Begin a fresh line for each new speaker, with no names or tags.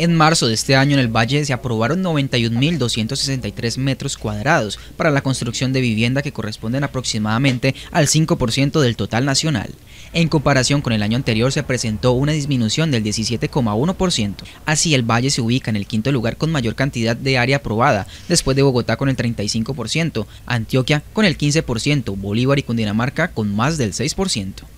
En marzo de este año en el Valle se aprobaron 91.263 metros cuadrados para la construcción de vivienda que corresponden aproximadamente al 5% del total nacional. En comparación con el año anterior se presentó una disminución del 17,1%. Así el Valle se ubica en el quinto lugar con mayor cantidad de área aprobada, después de Bogotá con el 35%, Antioquia con el 15%, Bolívar y Cundinamarca con más del 6%.